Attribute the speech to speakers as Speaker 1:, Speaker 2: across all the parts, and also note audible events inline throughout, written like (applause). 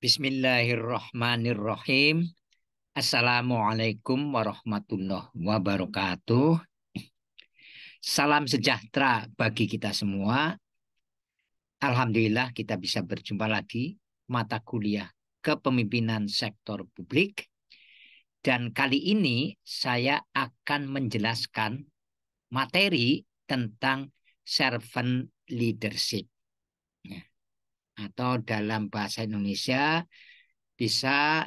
Speaker 1: Bismillahirrahmanirrahim. Assalamualaikum warahmatullahi wabarakatuh. Salam sejahtera bagi kita semua. Alhamdulillah kita bisa berjumpa lagi mata kuliah kepemimpinan sektor publik. Dan kali ini saya akan menjelaskan materi tentang servant leadership. Ya atau dalam bahasa Indonesia bisa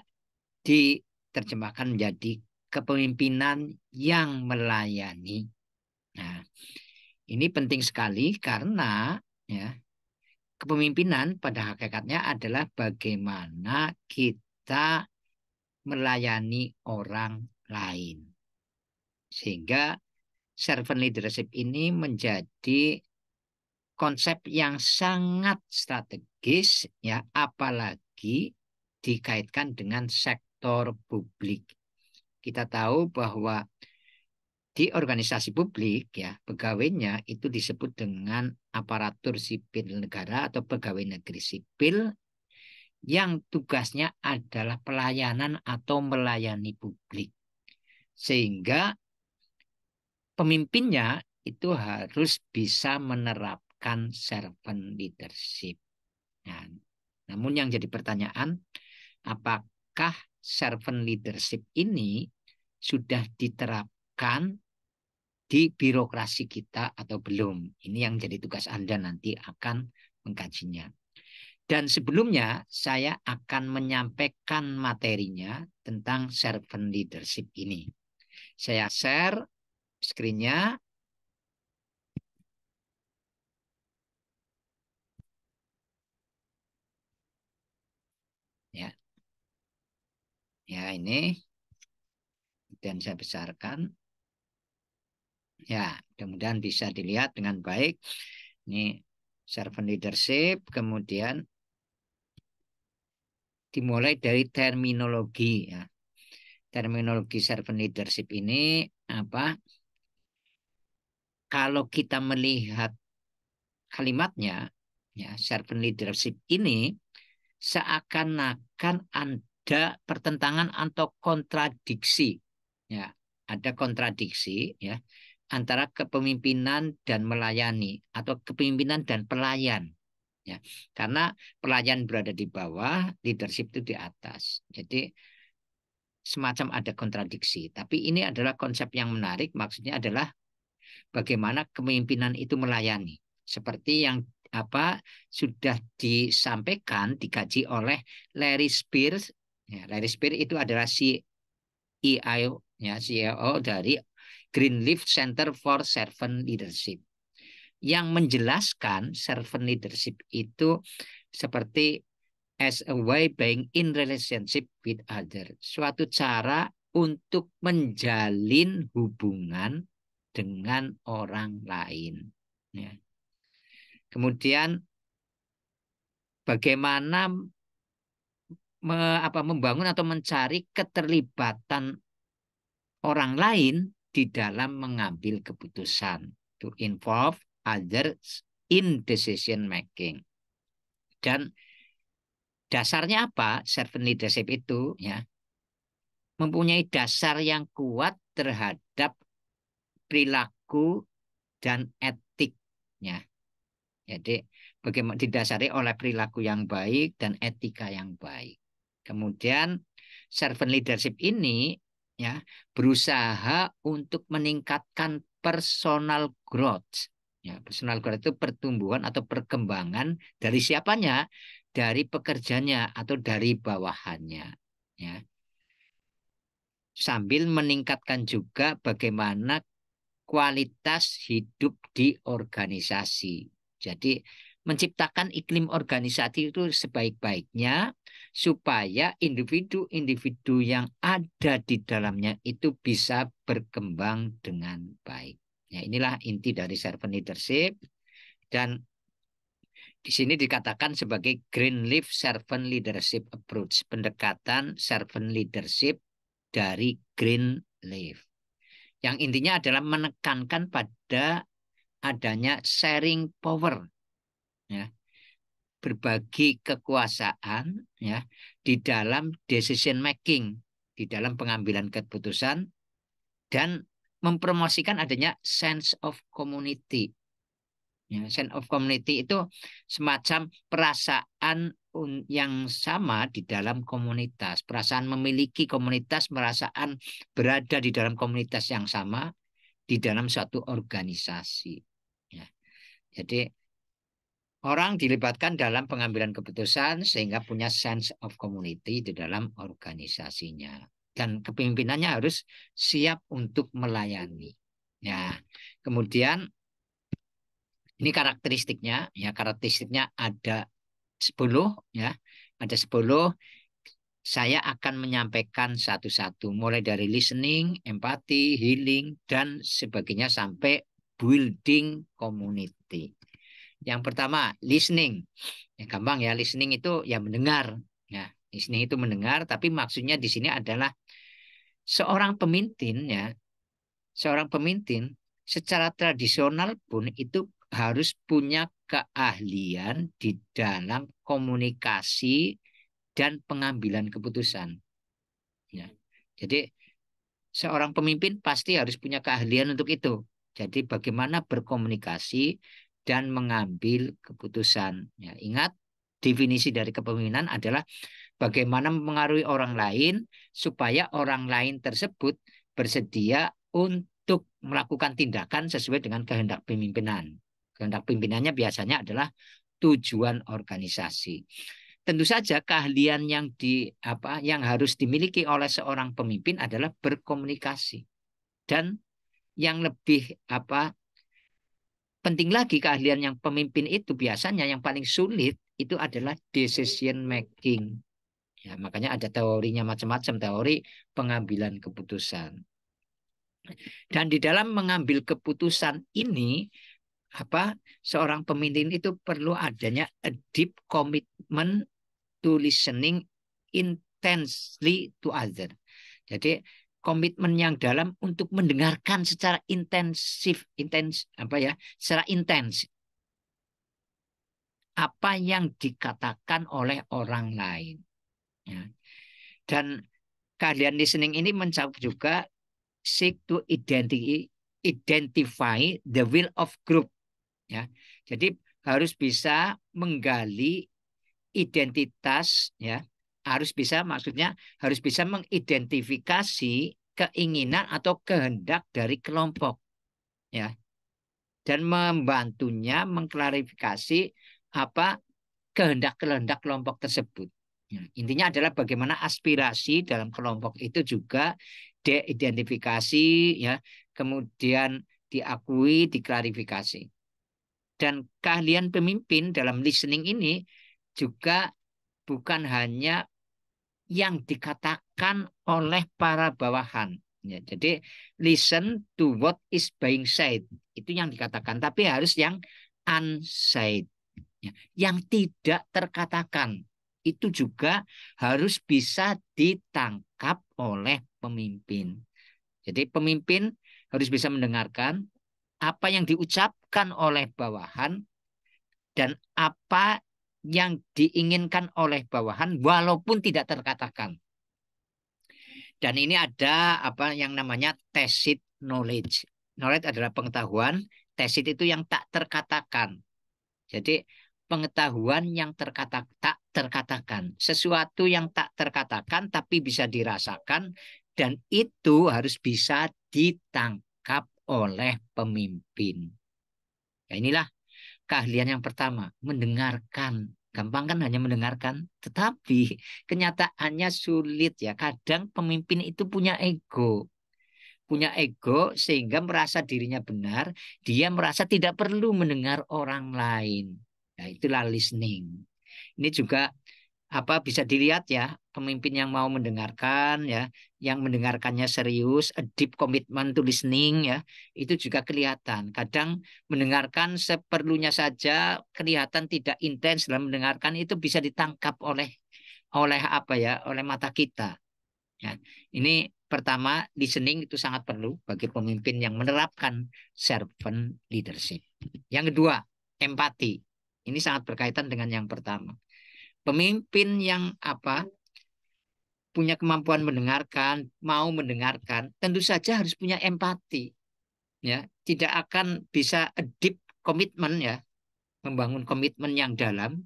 Speaker 1: diterjemahkan menjadi kepemimpinan yang melayani. Nah, ini penting sekali karena ya kepemimpinan pada hakikatnya adalah bagaimana kita melayani orang lain. Sehingga servant leadership ini menjadi konsep yang sangat strategis ya apalagi dikaitkan dengan sektor publik. Kita tahu bahwa di organisasi publik ya pegawainya itu disebut dengan aparatur sipil negara atau pegawai negeri sipil yang tugasnya adalah pelayanan atau melayani publik. Sehingga pemimpinnya itu harus bisa menerapkan akan servant leadership. Nah, namun yang jadi pertanyaan, apakah servant leadership ini sudah diterapkan di birokrasi kita atau belum? Ini yang jadi tugas Anda nanti akan mengkajinya. Dan sebelumnya saya akan menyampaikan materinya tentang servant leadership ini. Saya share screen-nya Ya, ini. Dan saya besarkan. Ya, kemudian bisa dilihat dengan baik. Ini servant leadership, kemudian dimulai dari terminologi ya. Terminologi servant leadership ini apa? Kalau kita melihat kalimatnya ya servant leadership ini seakan-akan ada pertentangan atau kontradiksi ya ada kontradiksi ya antara kepemimpinan dan melayani atau kepemimpinan dan pelayan ya karena pelayan berada di bawah leadership itu di atas jadi semacam ada kontradiksi tapi ini adalah konsep yang menarik maksudnya adalah bagaimana kepemimpinan itu melayani seperti yang apa sudah disampaikan dikaji oleh Larry Spears Ya, Larry Spear itu adalah CEO, ya, CEO dari Greenleaf Center for Servant Leadership. Yang menjelaskan servant leadership itu seperti as a way being in relationship with other. Suatu cara untuk menjalin hubungan dengan orang lain. Ya. Kemudian bagaimana me, apa, membangun atau mencari keterlibatan orang lain di dalam mengambil keputusan to involve others in decision making dan dasarnya apa servant leadership itu ya mempunyai dasar yang kuat terhadap perilaku dan etiknya jadi bagaimana didasari oleh perilaku yang baik dan etika yang baik Kemudian servant leadership ini ya berusaha untuk meningkatkan personal growth. Ya, personal growth itu pertumbuhan atau perkembangan dari siapanya, dari pekerjanya atau dari bawahannya. Ya. Sambil meningkatkan juga bagaimana kualitas hidup di organisasi. Jadi menciptakan iklim organisasi itu sebaik-baiknya supaya individu-individu yang ada di dalamnya itu bisa berkembang dengan baik. Ya, inilah inti dari servant leadership dan di sini dikatakan sebagai green leaf Servant Leadership Approach, pendekatan servant leadership dari green leaf. Yang intinya adalah menekankan pada adanya sharing power ya berbagi kekuasaan ya di dalam decision making di dalam pengambilan keputusan dan mempromosikan adanya sense of community ya sense of community itu semacam perasaan yang sama di dalam komunitas, perasaan memiliki komunitas, perasaan berada di dalam komunitas yang sama di dalam suatu organisasi. Ya. Jadi Orang dilibatkan dalam pengambilan keputusan sehingga punya sense of community di dalam organisasinya. Dan kepemimpinannya harus siap untuk melayani. Ya, kemudian ini karakteristiknya, ya karakteristiknya ada 10 ya. Ada 10 saya akan menyampaikan satu-satu mulai dari listening, empati, healing dan sebagainya sampai building community. Yang pertama, listening. Yang gampang ya, listening itu ya mendengar. Ya, listening itu mendengar, tapi maksudnya di sini adalah seorang pemimpin ya, seorang pemimpin secara tradisional pun itu harus punya keahlian di dalam komunikasi dan pengambilan keputusan. Ya. Jadi seorang pemimpin pasti harus punya keahlian untuk itu. Jadi bagaimana berkomunikasi, dan mengambil keputusan. Ya, ingat, definisi dari kepemimpinan adalah bagaimana mempengaruhi orang lain supaya orang lain tersebut bersedia untuk melakukan tindakan sesuai dengan kehendak pemimpinan. Kehendak pimpinannya biasanya adalah tujuan organisasi. Tentu saja keahlian yang di apa yang harus dimiliki oleh seorang pemimpin adalah berkomunikasi dan yang lebih apa Penting lagi keahlian yang pemimpin itu biasanya yang paling sulit itu adalah decision making. Ya, makanya ada teorinya macam-macam teori pengambilan keputusan. Dan di dalam mengambil keputusan ini apa seorang pemimpin itu perlu adanya a deep commitment to listening intensely to other. Jadi komitmen yang dalam untuk mendengarkan secara intensif, intens apa ya, secara intens apa yang dikatakan oleh orang lain. Ya. Dan keahlian listening ini mencakup juga seek to identify, identify the will of group. Ya. Jadi harus bisa menggali identitas ya harus bisa maksudnya harus bisa mengidentifikasi keinginan atau kehendak dari kelompok ya dan membantunya mengklarifikasi apa kehendak-kehendak kelompok tersebut. Ya, intinya adalah bagaimana aspirasi dalam kelompok itu juga diidentifikasi ya, kemudian diakui, diklarifikasi. Dan keahlian pemimpin dalam listening ini juga bukan hanya yang dikatakan oleh para bawahan. Ya, jadi listen to what is being said itu yang dikatakan, tapi harus yang unsaid, ya, yang tidak terkatakan itu juga harus bisa ditangkap oleh pemimpin. Jadi pemimpin harus bisa mendengarkan apa yang diucapkan oleh bawahan dan apa yang diinginkan oleh bawahan walaupun tidak terkatakan. Dan ini ada apa yang namanya tacit knowledge. Knowledge adalah pengetahuan, tacit itu yang tak terkatakan. Jadi pengetahuan yang terkata, tak terkatakan. Sesuatu yang tak terkatakan tapi bisa dirasakan dan itu harus bisa ditangkap oleh pemimpin. Ya inilah keahlian yang pertama, mendengarkan. Gampang kan hanya mendengarkan, tetapi kenyataannya sulit ya. Kadang pemimpin itu punya ego. Punya ego sehingga merasa dirinya benar, dia merasa tidak perlu mendengar orang lain. Nah, itulah listening. Ini juga apa bisa dilihat ya pemimpin yang mau mendengarkan ya yang mendengarkannya serius a deep commitment to listening ya itu juga kelihatan kadang mendengarkan seperlunya saja kelihatan tidak intens dalam mendengarkan itu bisa ditangkap oleh oleh apa ya oleh mata kita ya ini pertama listening itu sangat perlu bagi pemimpin yang menerapkan servant leadership yang kedua empati ini sangat berkaitan dengan yang pertama pemimpin yang apa punya kemampuan mendengarkan, mau mendengarkan, tentu saja harus punya empati. Ya, tidak akan bisa deep komitmen ya, membangun komitmen yang dalam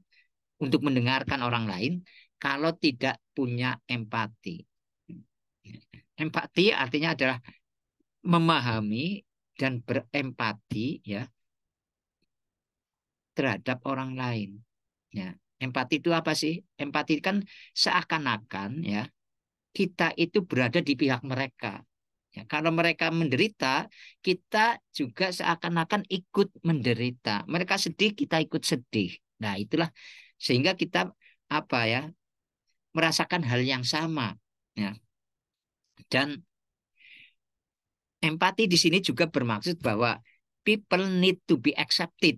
Speaker 1: untuk mendengarkan orang lain kalau tidak punya empati. Empati artinya adalah memahami dan berempati ya terhadap orang lain. Ya. Empati itu apa sih? Empati kan seakan-akan ya kita itu berada di pihak mereka. Ya, kalau mereka menderita, kita juga seakan-akan ikut menderita. Mereka sedih, kita ikut sedih. Nah, itulah sehingga kita apa ya merasakan hal yang sama. Ya. Dan empati di sini juga bermaksud bahwa people need to be accepted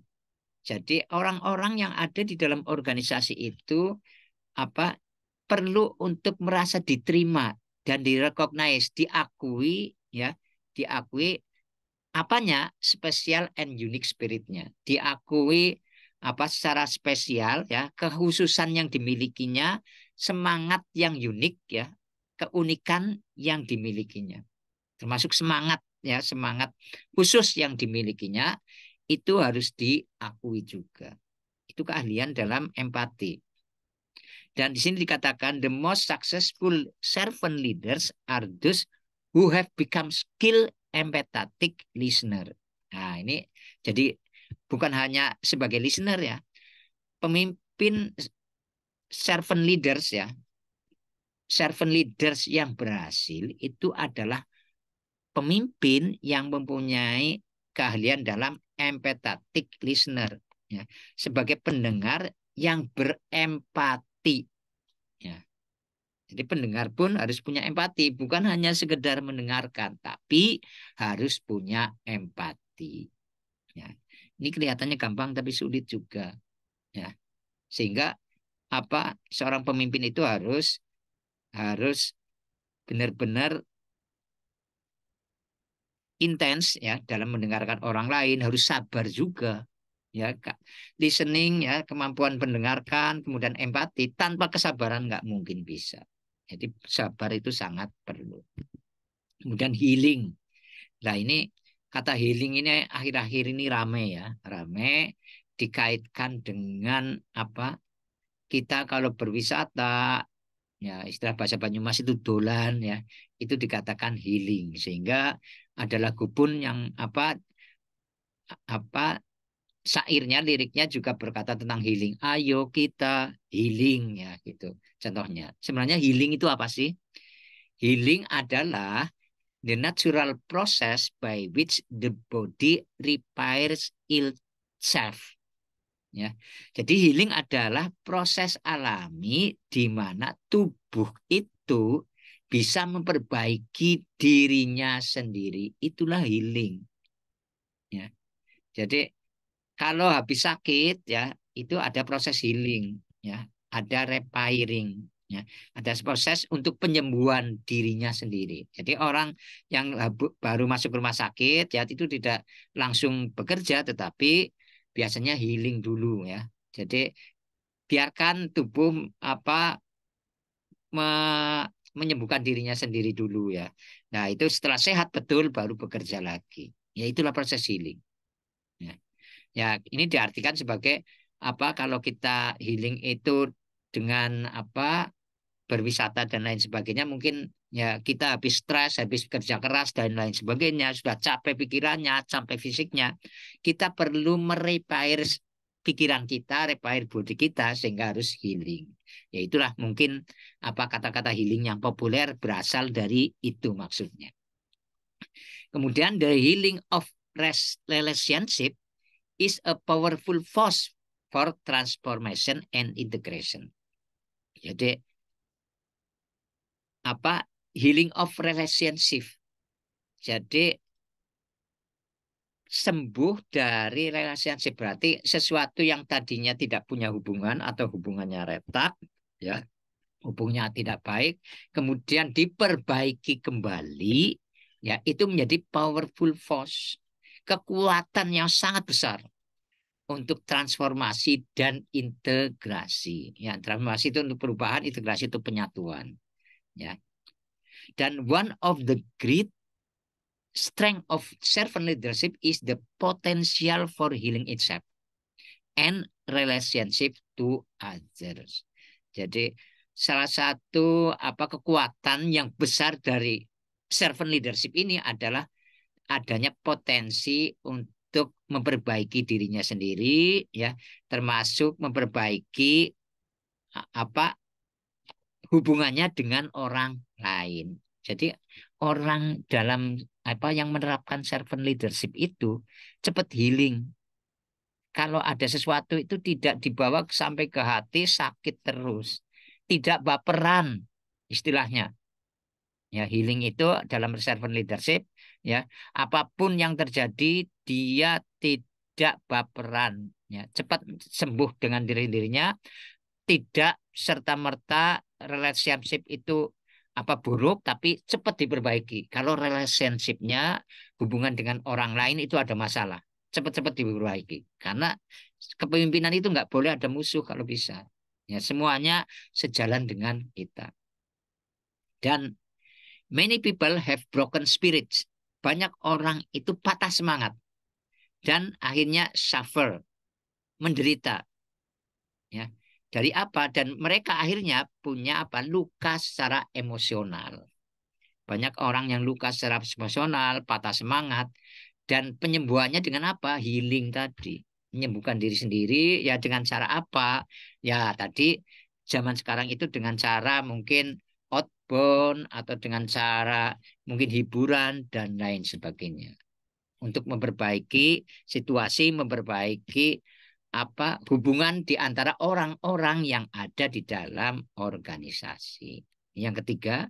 Speaker 1: jadi orang-orang yang ada di dalam organisasi itu apa perlu untuk merasa diterima dan direcognize, diakui ya, diakui apanya spesial and unique spiritnya, diakui apa secara spesial ya kekhususan yang dimilikinya, semangat yang unik ya, keunikan yang dimilikinya, termasuk semangat ya semangat khusus yang dimilikinya itu harus diakui juga. Itu keahlian dalam empati. Dan di sini dikatakan the most successful servant leaders are those who have become skilled empathetic listener. Nah, ini jadi bukan hanya sebagai listener ya. Pemimpin servant leaders ya. Servant leaders yang berhasil itu adalah pemimpin yang mempunyai keahlian dalam empathetic listener ya sebagai pendengar yang berempati ya jadi pendengar pun harus punya empati bukan hanya sekedar mendengarkan tapi harus punya empati ya ini kelihatannya gampang tapi sulit juga ya sehingga apa seorang pemimpin itu harus harus benar-benar intens ya dalam mendengarkan orang lain harus sabar juga ya listening ya kemampuan mendengarkan kemudian empati tanpa kesabaran nggak mungkin bisa jadi sabar itu sangat perlu kemudian healing nah ini kata healing ini akhir-akhir ini rame ya rame dikaitkan dengan apa kita kalau berwisata ya istilah bahasa Banyumas itu dolan ya itu dikatakan healing sehingga adalah gubun yang apa apa sairnya liriknya juga berkata tentang healing. Ayo kita healing ya gitu. Contohnya, sebenarnya healing itu apa sih? Healing adalah the natural process by which the body repairs itself. Ya. Jadi healing adalah proses alami di mana tubuh itu bisa memperbaiki dirinya sendiri itulah healing ya jadi kalau habis sakit ya itu ada proses healing ya ada repairing ya ada proses untuk penyembuhan dirinya sendiri jadi orang yang baru masuk rumah sakit ya itu tidak langsung bekerja tetapi biasanya healing dulu ya jadi biarkan tubuh apa menyembuhkan dirinya sendiri dulu ya. Nah itu setelah sehat betul baru bekerja lagi. Ya itulah proses healing. Ya, ya ini diartikan sebagai apa kalau kita healing itu dengan apa berwisata dan lain sebagainya mungkin ya kita habis stres habis kerja keras dan lain sebagainya sudah capek pikirannya capek fisiknya kita perlu merepair pikiran kita repair body kita sehingga harus healing ya itulah mungkin apa kata-kata healing yang populer berasal dari itu maksudnya. Kemudian the healing of relationship is a powerful force for transformation and integration. Jadi apa healing of relationship. Jadi sembuh dari relationship berarti sesuatu yang tadinya tidak punya hubungan atau hubungannya retak ya hubungnya tidak baik kemudian diperbaiki kembali ya itu menjadi powerful force kekuatan yang sangat besar untuk transformasi dan integrasi ya transformasi itu untuk perubahan integrasi itu penyatuan ya dan one of the great strength of servant leadership is the potential for healing itself and relationship to others. Jadi salah satu apa kekuatan yang besar dari servant leadership ini adalah adanya potensi untuk memperbaiki dirinya sendiri ya, termasuk memperbaiki apa hubungannya dengan orang lain. Jadi orang dalam apa yang menerapkan servant leadership itu cepat healing. Kalau ada sesuatu itu tidak dibawa sampai ke hati sakit terus, tidak baperan istilahnya. Ya, healing itu dalam servant leadership ya, apapun yang terjadi dia tidak baperan ya, cepat sembuh dengan diri-dirinya, tidak serta merta relationship itu apa buruk tapi cepat diperbaiki. Kalau relationshipnya hubungan dengan orang lain itu ada masalah, cepat-cepat diperbaiki. Karena kepemimpinan itu nggak boleh ada musuh kalau bisa. Ya semuanya sejalan dengan kita. Dan many people have broken spirits. Banyak orang itu patah semangat dan akhirnya suffer, menderita. Ya, dari apa dan mereka akhirnya punya apa luka secara emosional. Banyak orang yang luka secara emosional, patah semangat dan penyembuhannya dengan apa? Healing tadi. Menyembuhkan diri sendiri ya dengan cara apa? Ya tadi zaman sekarang itu dengan cara mungkin outbound atau dengan cara mungkin hiburan dan lain sebagainya. Untuk memperbaiki situasi, memperbaiki apa hubungan di antara orang-orang yang ada di dalam organisasi. Yang ketiga,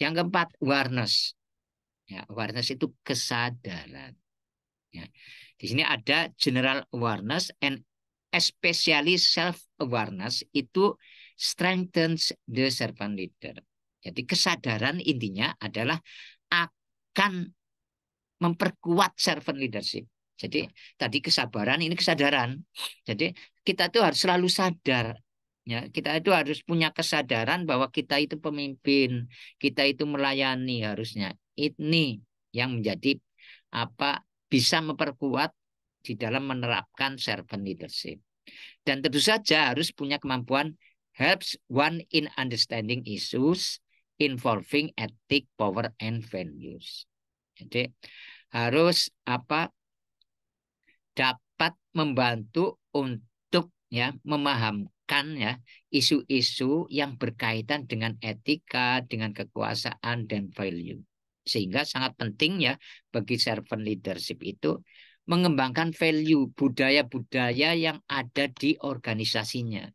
Speaker 1: yang keempat awareness. Ya, awareness itu kesadaran. Ya. Di sini ada general awareness and especially self awareness itu strengthens the servant leader. Jadi kesadaran intinya adalah akan memperkuat servant leadership. Jadi tadi kesabaran ini kesadaran. Jadi kita itu harus selalu sadar ya kita itu harus punya kesadaran bahwa kita itu pemimpin kita itu melayani harusnya ini yang menjadi apa bisa memperkuat di dalam menerapkan servant leadership dan tentu saja harus punya kemampuan helps one in understanding issues involving ethic power and values jadi harus apa dapat membantu untuk ya memahamkan ya isu-isu yang berkaitan dengan etika, dengan kekuasaan dan value. Sehingga sangat penting ya bagi servant leadership itu mengembangkan value budaya-budaya yang ada di organisasinya.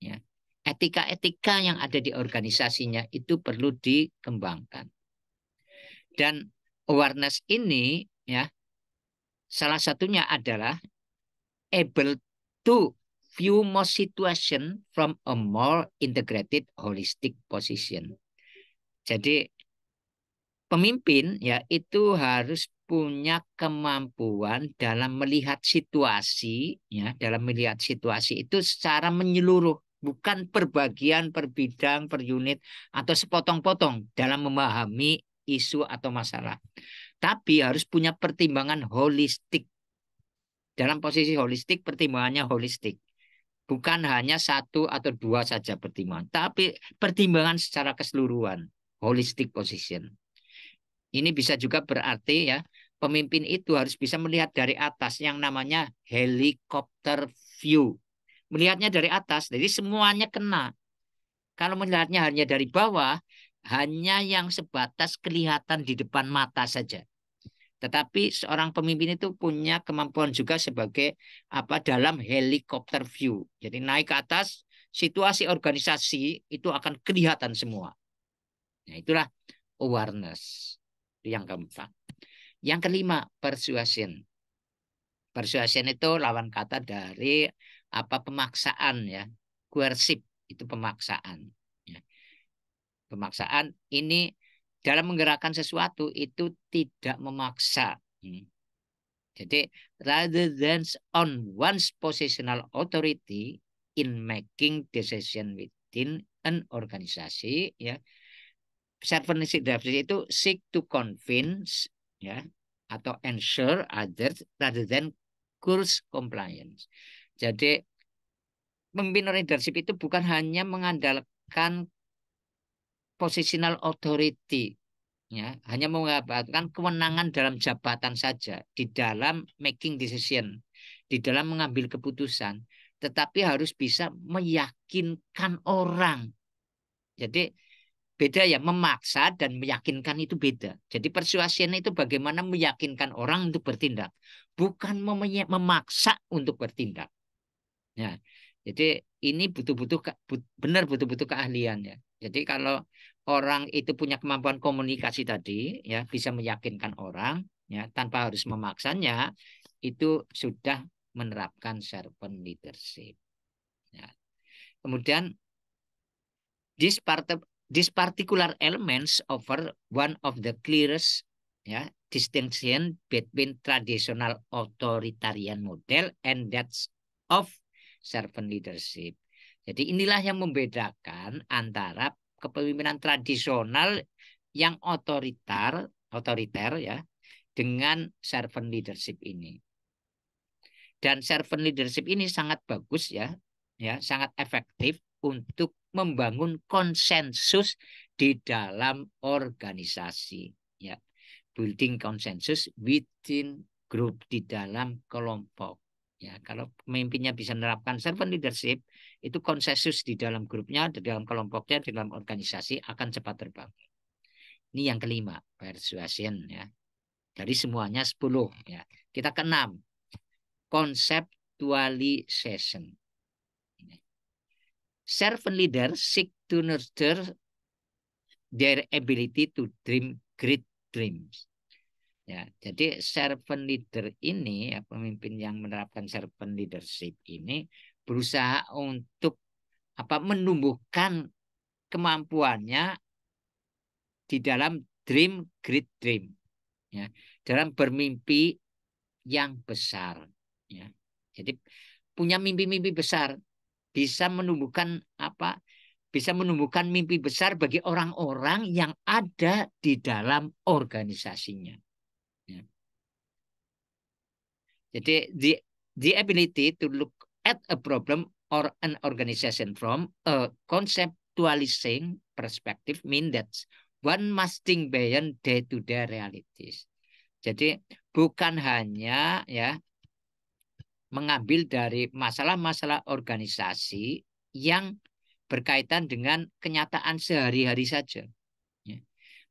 Speaker 1: Ya. Etika-etika yang ada di organisasinya itu perlu dikembangkan. Dan awareness ini ya Salah satunya adalah able to view more situation from a more integrated holistic position. Jadi pemimpin ya itu harus punya kemampuan dalam melihat situasi ya dalam melihat situasi itu secara menyeluruh bukan perbagian per bidang, per unit atau sepotong-potong dalam memahami isu atau masalah. Tapi harus punya pertimbangan holistik. Dalam posisi holistik, pertimbangannya holistik. Bukan hanya satu atau dua saja pertimbangan. Tapi pertimbangan secara keseluruhan. Holistic position. Ini bisa juga berarti ya, pemimpin itu harus bisa melihat dari atas yang namanya helikopter view. Melihatnya dari atas, jadi semuanya kena. Kalau melihatnya hanya dari bawah, hanya yang sebatas kelihatan di depan mata saja. Tetapi seorang pemimpin itu punya kemampuan juga sebagai apa dalam helikopter view. Jadi naik ke atas situasi organisasi itu akan kelihatan semua. Nah, itulah awareness. yang keempat. Yang kelima, persuasion. Persuasion itu lawan kata dari apa pemaksaan ya, coercive itu pemaksaan. Ya. Pemaksaan ini dalam menggerakkan sesuatu itu tidak memaksa. Hmm. Jadi rather than on one's positional authority in making decision within an organisasi, ya, servant leadership itu seek to convince, ya, atau ensure others rather than course compliance. Jadi pemimpin leadership itu bukan hanya mengandalkan positional authority ya hanya mengabarkan kewenangan dalam jabatan saja di dalam making decision di dalam mengambil keputusan tetapi harus bisa meyakinkan orang jadi beda ya memaksa dan meyakinkan itu beda jadi persuasian itu bagaimana meyakinkan orang untuk bertindak bukan memaksa untuk bertindak ya jadi ini butuh-butuh benar butuh-butuh keahlian ya jadi kalau orang itu punya kemampuan komunikasi tadi ya bisa meyakinkan orang ya tanpa harus memaksanya itu sudah menerapkan servant leadership. Ya. Kemudian this part this particular elements offer one of the clearest ya distinction between traditional authoritarian model and that of servant leadership. Jadi inilah yang membedakan antara kepemimpinan tradisional yang otoriter, otoriter ya, dengan servant leadership ini. Dan servant leadership ini sangat bagus ya, ya sangat efektif untuk membangun konsensus di dalam organisasi ya. Building konsensus within group di dalam kelompok. Ya, kalau pemimpinnya bisa menerapkan servant leadership, itu konsensus di dalam grupnya, di dalam kelompoknya, di dalam organisasi akan cepat terbangun. Ini yang kelima, persuasion ya. Dari semuanya 10 ya. Kita keenam, conceptualization. Servant leader seek to nurture their ability to dream great dreams. Ya, jadi servant leader ini ya pemimpin yang menerapkan servant leadership ini berusaha untuk apa menumbuhkan kemampuannya di dalam dream great dream ya dalam bermimpi yang besar ya jadi punya mimpi-mimpi besar bisa menumbuhkan apa bisa menumbuhkan mimpi besar bagi orang-orang yang ada di dalam organisasinya. Ya. Jadi the the ability to look at a problem or an organization from a conceptualizing perspective mean that one must think beyond day-to-day -day realities. Jadi bukan hanya ya mengambil dari masalah-masalah organisasi yang berkaitan dengan kenyataan sehari-hari saja. Ya.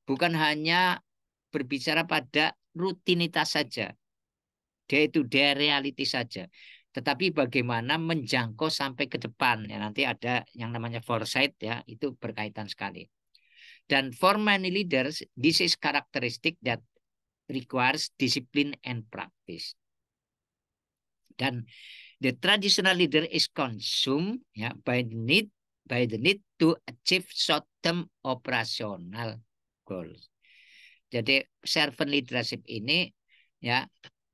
Speaker 1: Bukan hanya berbicara pada rutinitas saja, day-to-day -day reality saja tetapi bagaimana menjangkau sampai ke depan ya nanti ada yang namanya foresight ya itu berkaitan sekali dan for many leaders this is characteristic that requires discipline and practice dan the traditional leader is consumed ya by the need by the need to achieve short term operational goals jadi servant leadership ini ya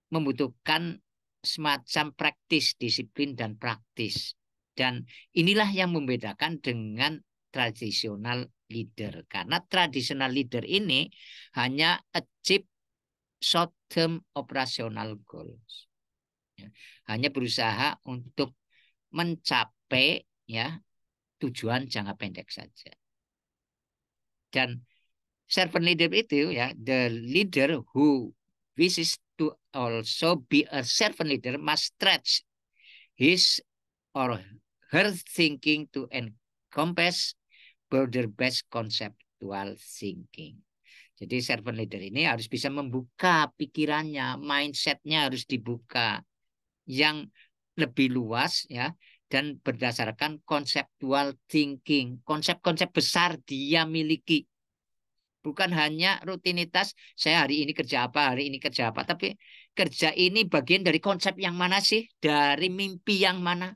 Speaker 1: membutuhkan semacam praktis, disiplin dan praktis. Dan inilah yang membedakan dengan tradisional leader. Karena tradisional leader ini hanya achieve short term operational goals. Ya, hanya berusaha untuk mencapai ya tujuan jangka pendek saja. Dan servant leader itu ya the leader who wishes to also be a servant leader must stretch his or her thinking to encompass broader based conceptual thinking. Jadi servant leader ini harus bisa membuka pikirannya, mindsetnya harus dibuka yang lebih luas ya dan berdasarkan konseptual thinking, konsep-konsep besar dia miliki Bukan hanya rutinitas saya hari ini kerja apa, hari ini kerja apa. Tapi kerja ini bagian dari konsep yang mana sih? Dari mimpi yang mana?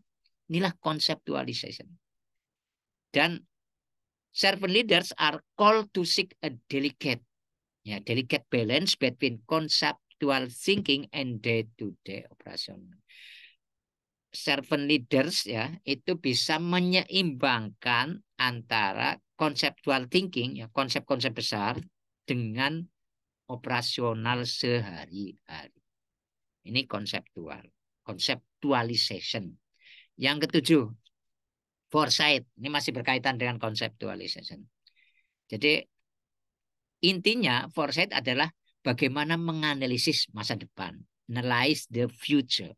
Speaker 1: Inilah conceptualization. Dan servant leaders are called to seek a delicate, ya, delicate balance between conceptual thinking and day-to-day operation. Servant leaders ya itu bisa menyeimbangkan antara konseptual thinking, ya konsep-konsep besar dengan operasional sehari-hari. Ini konseptual, konseptualization. Yang ketujuh, foresight. Ini masih berkaitan dengan konseptualization. Jadi intinya foresight adalah bagaimana menganalisis masa depan, analyze the future.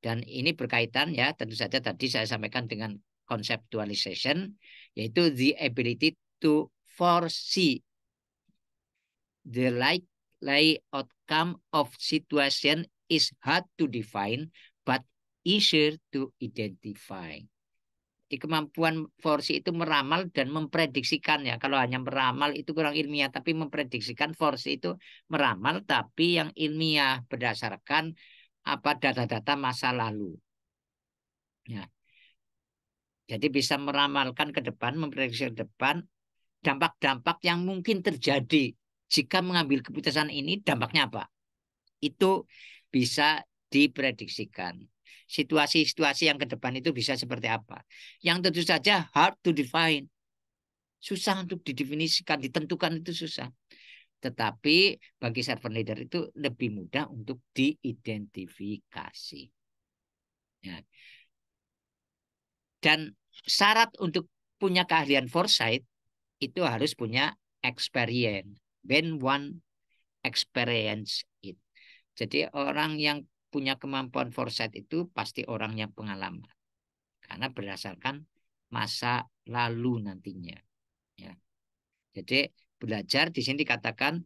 Speaker 1: Dan ini berkaitan ya tentu saja tadi saya sampaikan dengan conceptualization yaitu the ability to foresee the likely outcome of situation is hard to define but easier to identify. Di kemampuan foresee itu meramal dan memprediksikan ya. Kalau hanya meramal itu kurang ilmiah, tapi memprediksikan Forsi itu meramal tapi yang ilmiah berdasarkan apa data-data masa lalu. Ya. Jadi bisa meramalkan ke depan, memprediksi ke depan dampak-dampak yang mungkin terjadi jika mengambil keputusan ini dampaknya apa. Itu bisa diprediksikan. Situasi-situasi yang ke depan itu bisa seperti apa. Yang tentu saja hard to define. Susah untuk didefinisikan, ditentukan itu susah. Tetapi bagi server leader itu lebih mudah untuk diidentifikasi. Ya dan syarat untuk punya keahlian foresight itu harus punya experience. When one experience it. Jadi orang yang punya kemampuan foresight itu pasti orang yang pengalaman. Karena berdasarkan masa lalu nantinya. Ya. Jadi belajar di sini dikatakan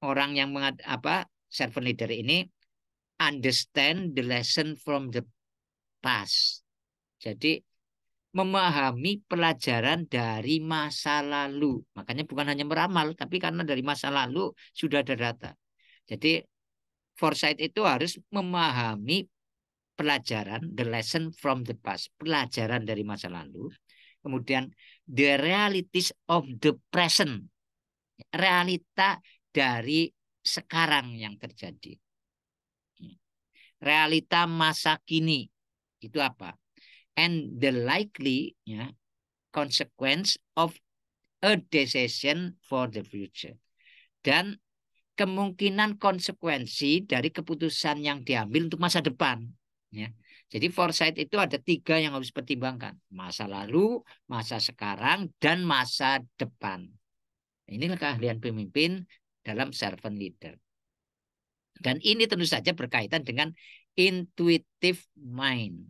Speaker 1: orang yang mengat apa servant leader ini understand the lesson from the past. Jadi memahami pelajaran dari masa lalu. Makanya bukan hanya meramal, tapi karena dari masa lalu sudah ada data. Jadi foresight itu harus memahami pelajaran, the lesson from the past, pelajaran dari masa lalu. Kemudian the realities of the present, realita dari sekarang yang terjadi. Hmm. Realita masa kini itu apa? and the likely ya, consequence of a decision for the future. Dan kemungkinan konsekuensi dari keputusan yang diambil untuk masa depan. Ya. Jadi foresight itu ada tiga yang harus pertimbangkan. Masa lalu, masa sekarang, dan masa depan. Inilah keahlian pemimpin dalam servant leader. Dan ini tentu saja berkaitan dengan intuitive mind.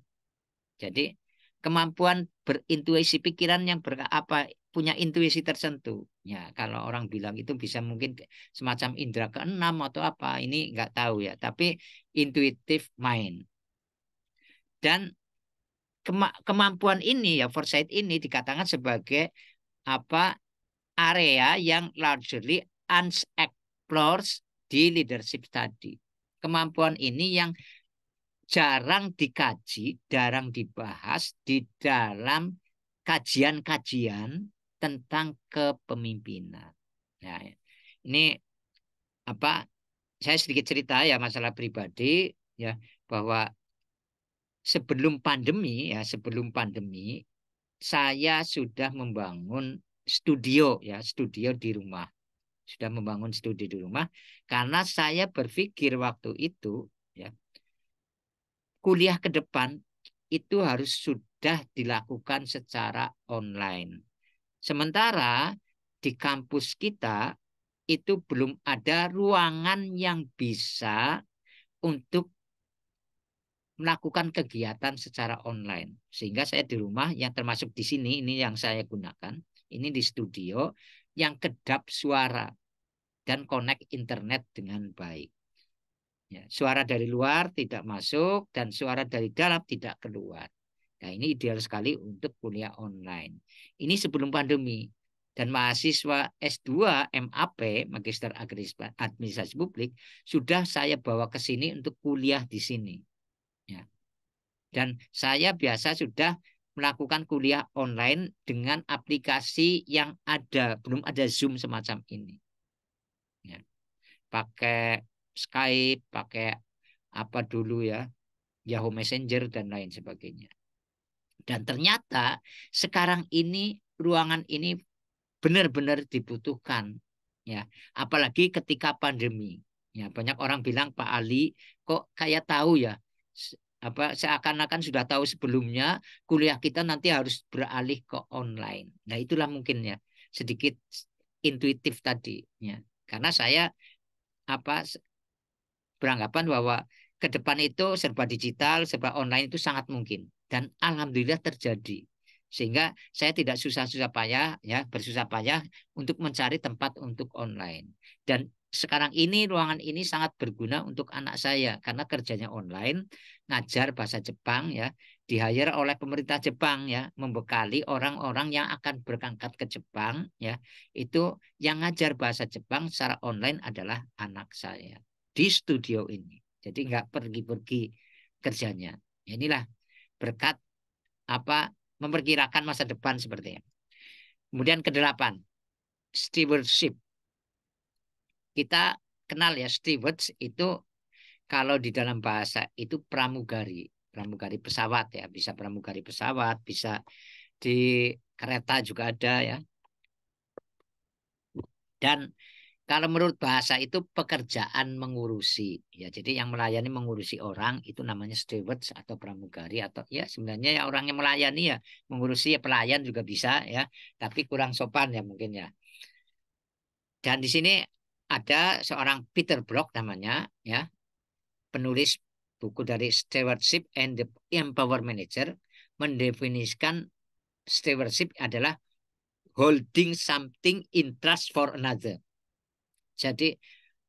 Speaker 1: Jadi kemampuan berintuisi pikiran yang ber, apa punya intuisi tersentuh. Ya, kalau orang bilang itu bisa mungkin semacam indera keenam atau apa, ini nggak tahu ya. Tapi intuitive mind. Dan kema kemampuan ini ya foresight ini dikatakan sebagai apa area yang largely unexplored di leadership tadi Kemampuan ini yang jarang dikaji, jarang dibahas di dalam kajian-kajian tentang kepemimpinan. Nah, ini apa? Saya sedikit cerita ya masalah pribadi ya bahwa sebelum pandemi ya sebelum pandemi saya sudah membangun studio ya studio di rumah sudah membangun studio di rumah karena saya berpikir waktu itu ya kuliah ke depan itu harus sudah dilakukan secara online. Sementara di kampus kita itu belum ada ruangan yang bisa untuk melakukan kegiatan secara online. Sehingga saya di rumah yang termasuk di sini ini yang saya gunakan, ini di studio yang kedap suara dan connect internet dengan baik. Ya, suara dari luar tidak masuk dan suara dari dalam tidak keluar. Nah, ini ideal sekali untuk kuliah online. Ini sebelum pandemi dan mahasiswa S2 MAP Magister Administrasi Publik sudah saya bawa ke sini untuk kuliah di sini. Ya. Dan saya biasa sudah melakukan kuliah online dengan aplikasi yang ada, belum ada Zoom semacam ini. Ya. Pakai Skype, pakai apa dulu ya, Yahoo Messenger dan lain sebagainya. Dan ternyata sekarang ini ruangan ini benar-benar dibutuhkan ya, apalagi ketika pandemi. Ya, banyak orang bilang Pak Ali kok kayak tahu ya apa seakan-akan sudah tahu sebelumnya kuliah kita nanti harus beralih ke online. Nah, itulah mungkin ya sedikit intuitif tadi ya. Karena saya apa beranggapan bahwa ke depan itu serba digital, serba online itu sangat mungkin dan alhamdulillah terjadi. Sehingga saya tidak susah-susah payah ya, bersusah payah untuk mencari tempat untuk online. Dan sekarang ini ruangan ini sangat berguna untuk anak saya karena kerjanya online, ngajar bahasa Jepang ya, di oleh pemerintah Jepang ya, membekali orang-orang yang akan berangkat ke Jepang ya. Itu yang ngajar bahasa Jepang secara online adalah anak saya di studio ini. Jadi nggak pergi-pergi kerjanya. Ya, inilah berkat apa memperkirakan masa depan seperti itu. Kemudian delapan, stewardship. Kita kenal ya stewards itu kalau di dalam bahasa itu pramugari, pramugari pesawat ya, bisa pramugari pesawat, bisa di kereta juga ada ya. Dan kalau menurut bahasa itu pekerjaan mengurusi. Ya, jadi yang melayani mengurusi orang itu namanya stewards atau pramugari atau ya sebenarnya ya orang yang melayani ya mengurusi ya pelayan juga bisa ya, tapi kurang sopan ya mungkin ya. Dan di sini ada seorang Peter Brock namanya ya, penulis buku dari Stewardship and the Empower Manager mendefinisikan stewardship adalah holding something in trust for another jadi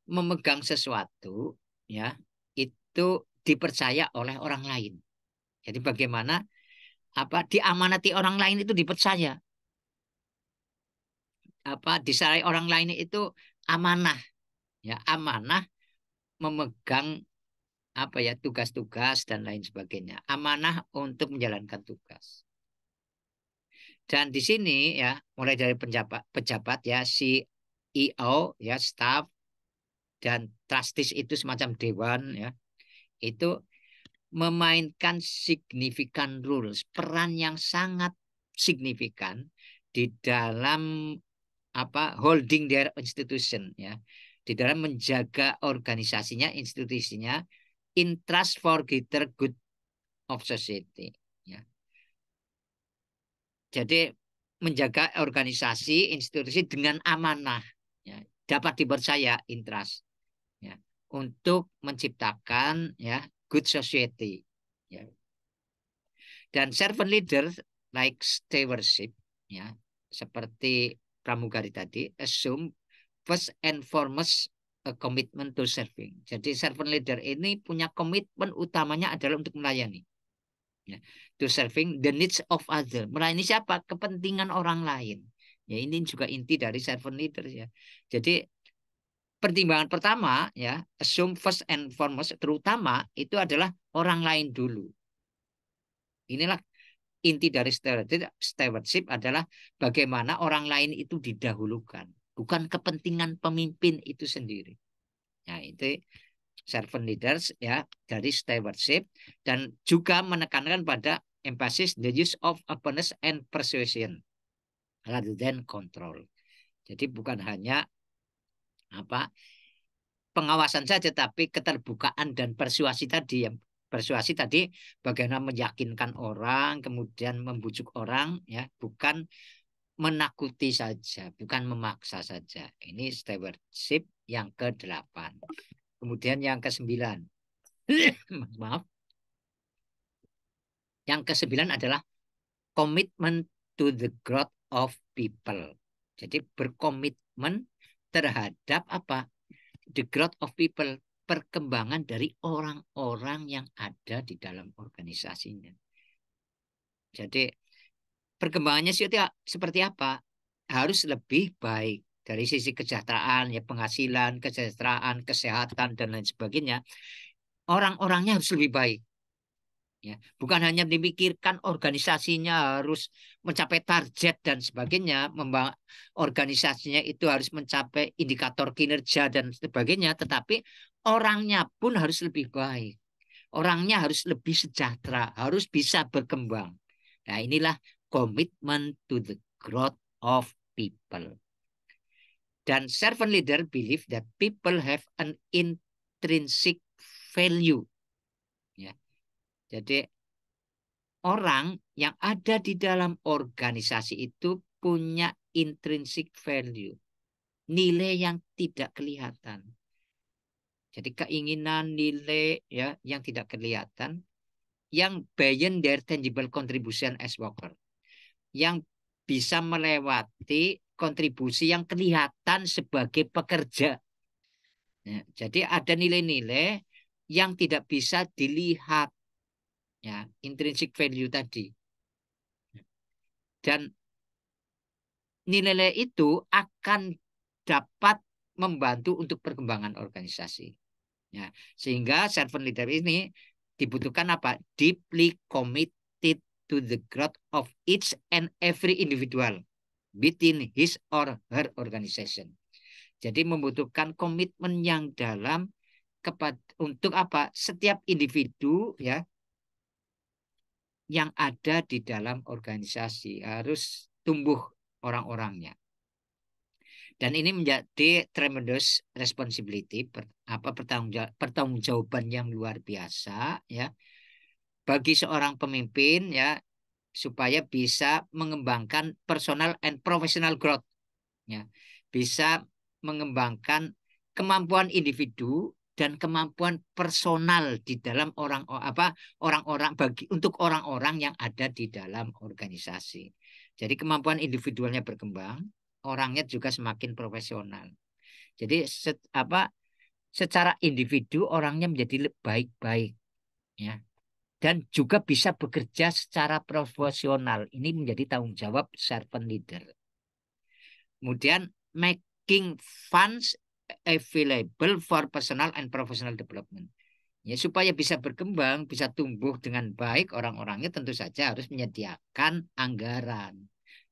Speaker 1: memegang sesuatu ya itu dipercaya oleh orang lain. Jadi bagaimana apa diamanati orang lain itu dipercaya. Apa disarai orang lain itu amanah. Ya, amanah memegang apa ya tugas-tugas dan lain sebagainya. Amanah untuk menjalankan tugas. Dan di sini ya mulai dari pejabat pejabat ya si IO ya staff dan trustees itu semacam dewan ya itu memainkan signifikan rules peran yang sangat signifikan di dalam apa holding their institution ya di dalam menjaga organisasinya institusinya in trust for greater good of society ya jadi menjaga organisasi institusi dengan amanah ya, dapat dipercaya interest ya, untuk menciptakan ya good society. Ya. Dan servant leader like stewardship ya seperti pramugari tadi assume first and foremost a commitment to serving. Jadi servant leader ini punya komitmen utamanya adalah untuk melayani. Ya, to serving the needs of other. Melayani siapa? Kepentingan orang lain. Ya ini juga inti dari servant leaders ya. Jadi pertimbangan pertama ya, assume first and foremost terutama itu adalah orang lain dulu. Inilah inti dari stewardship adalah bagaimana orang lain itu didahulukan, bukan kepentingan pemimpin itu sendiri. ya itu servant leaders ya dari stewardship dan juga menekankan pada emphasis the use of openness and persuasion rather than control. Jadi bukan hanya apa pengawasan saja tapi keterbukaan dan persuasi tadi yang persuasi tadi bagaimana meyakinkan orang kemudian membujuk orang ya bukan menakuti saja, bukan memaksa saja. Ini stewardship yang ke-8. Kemudian yang ke-9. (coughs) Maaf. Yang ke-9 adalah commitment to the growth of people. Jadi berkomitmen terhadap apa? The growth of people, perkembangan dari orang-orang yang ada di dalam organisasinya. Jadi perkembangannya seperti apa? Harus lebih baik dari sisi kesejahteraan, ya penghasilan, kesejahteraan, kesehatan dan lain sebagainya. Orang-orangnya harus lebih baik ya bukan hanya dipikirkan organisasinya harus mencapai target dan sebagainya membangun organisasinya itu harus mencapai indikator kinerja dan sebagainya tetapi orangnya pun harus lebih baik orangnya harus lebih sejahtera harus bisa berkembang nah inilah commitment to the growth of people dan servant leader believe that people have an intrinsic value jadi orang yang ada di dalam organisasi itu punya intrinsic value. Nilai yang tidak kelihatan. Jadi keinginan nilai ya yang tidak kelihatan yang beyond their tangible contribution as worker. Yang bisa melewati kontribusi yang kelihatan sebagai pekerja. Ya, jadi ada nilai-nilai yang tidak bisa dilihat ya intrinsic value tadi dan nilai-nilai itu akan dapat membantu untuk perkembangan organisasi ya sehingga servant leader ini dibutuhkan apa deeply committed to the growth of each and every individual within his or her organization jadi membutuhkan komitmen yang dalam kepada untuk apa setiap individu ya yang ada di dalam organisasi, harus tumbuh orang-orangnya. Dan ini menjadi tremendous responsibility, apa pertanggungjawaban yang luar biasa ya bagi seorang pemimpin ya supaya bisa mengembangkan personal and professional growth ya. Bisa mengembangkan kemampuan individu dan kemampuan personal di dalam orang apa orang-orang bagi untuk orang-orang yang ada di dalam organisasi. Jadi kemampuan individualnya berkembang, orangnya juga semakin profesional. Jadi set, apa secara individu orangnya menjadi baik-baik ya. Dan juga bisa bekerja secara profesional. Ini menjadi tanggung jawab servant leader. Kemudian making funds available for personal and professional development. Ya, supaya bisa berkembang, bisa tumbuh dengan baik orang-orangnya tentu saja harus menyediakan anggaran,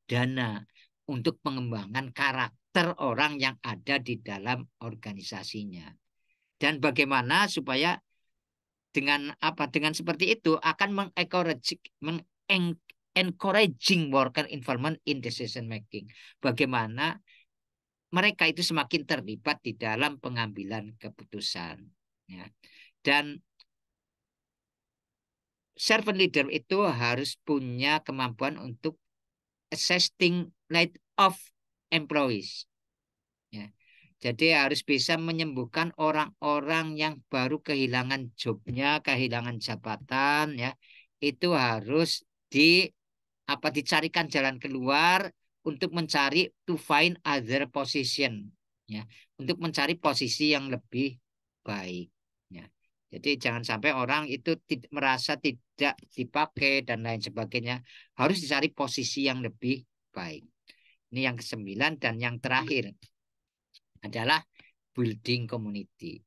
Speaker 1: dana untuk pengembangan karakter orang yang ada di dalam organisasinya. Dan bagaimana supaya dengan apa dengan seperti itu akan meng mengencourage meng encouraging worker involvement in decision making. Bagaimana mereka itu semakin terlibat di dalam pengambilan keputusan. Ya. Dan servant leader itu harus punya kemampuan untuk assessing light of employees. Ya. Jadi harus bisa menyembuhkan orang-orang yang baru kehilangan jobnya, kehilangan jabatan, ya itu harus di apa dicarikan jalan keluar untuk mencari to find other position ya untuk mencari posisi yang lebih baik ya. Jadi jangan sampai orang itu merasa tidak dipakai dan lain sebagainya. Harus dicari posisi yang lebih baik. Ini yang kesembilan dan yang terakhir adalah building community.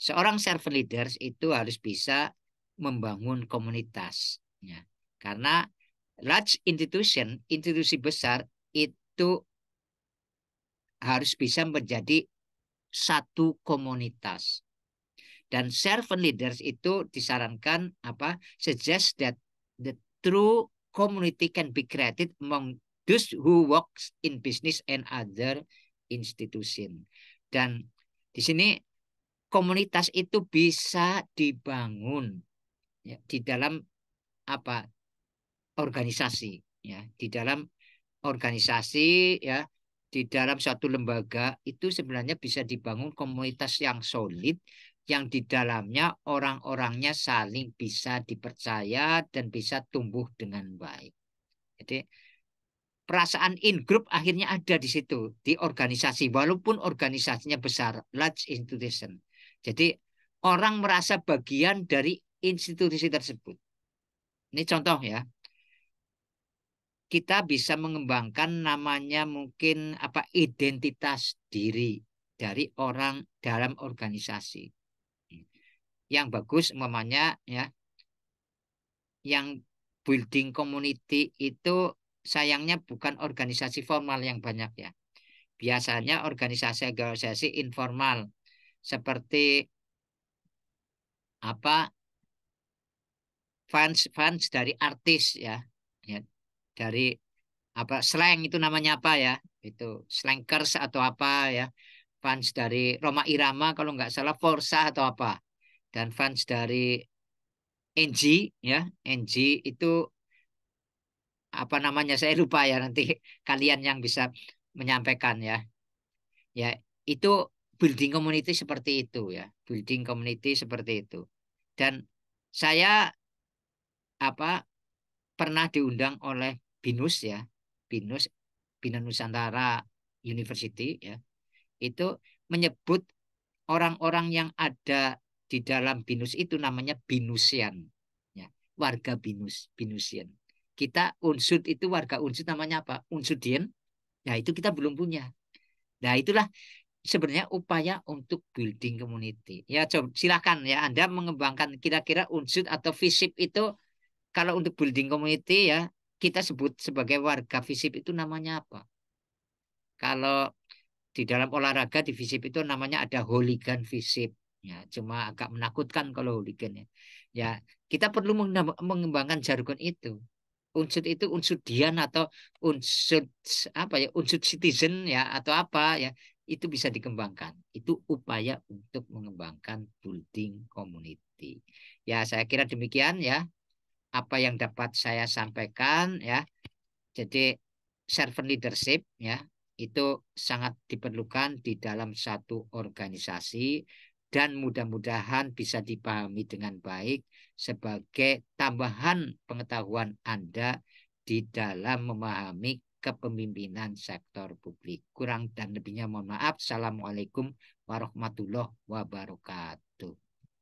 Speaker 1: Seorang servant leaders itu harus bisa membangun komunitas. Ya. Karena large institution, institusi besar itu harus bisa menjadi satu komunitas. Dan servant leaders itu disarankan apa? Suggest that the true community can be created among those who works in business and other institution. Dan di sini komunitas itu bisa dibangun ya, di dalam apa organisasi ya di dalam organisasi ya di dalam suatu lembaga itu sebenarnya bisa dibangun komunitas yang solid yang di dalamnya orang-orangnya saling bisa dipercaya dan bisa tumbuh dengan baik. Jadi perasaan in group akhirnya ada di situ di organisasi walaupun organisasinya besar large institution. Jadi orang merasa bagian dari institusi tersebut. Ini contoh ya kita bisa mengembangkan namanya mungkin apa identitas diri dari orang dalam organisasi. Yang bagus umpamanya ya yang building community itu sayangnya bukan organisasi formal yang banyak ya. Biasanya organisasi-organisasi informal seperti apa fans-fans dari artis ya dari apa slang itu namanya apa ya itu slankers atau apa ya fans dari Roma Irama kalau nggak salah Forza atau apa dan fans dari NG ya NG itu apa namanya saya lupa ya nanti (laughs) kalian yang bisa menyampaikan ya ya itu building community seperti itu ya building community seperti itu dan saya apa pernah diundang oleh BINUS ya, BINUS Bina Nusantara University ya. Itu menyebut orang-orang yang ada di dalam BINUS itu namanya BINUSian ya, warga BINUS, BINUSian. Kita unsur itu warga unsur namanya apa? Unsudien. ya itu kita belum punya. Nah, itulah sebenarnya upaya untuk building community. Ya, coba silakan ya Anda mengembangkan kira-kira unsur atau visip itu kalau untuk building community ya kita sebut sebagai warga fisip itu namanya apa? Kalau di dalam olahraga di fisip itu namanya ada hooligan fisip. Ya, cuma agak menakutkan kalau hooligan ya. Ya, kita perlu mengembangkan jargon itu. Unsur itu unsur dian atau unsur apa ya, unsur citizen ya atau apa ya, itu bisa dikembangkan. Itu upaya untuk mengembangkan building community. Ya, saya kira demikian ya apa yang dapat saya sampaikan ya. Jadi servant leadership ya itu sangat diperlukan di dalam satu organisasi dan mudah-mudahan bisa dipahami dengan baik sebagai tambahan pengetahuan Anda di dalam memahami kepemimpinan sektor publik. Kurang dan lebihnya mohon maaf. Assalamualaikum warahmatullahi wabarakatuh.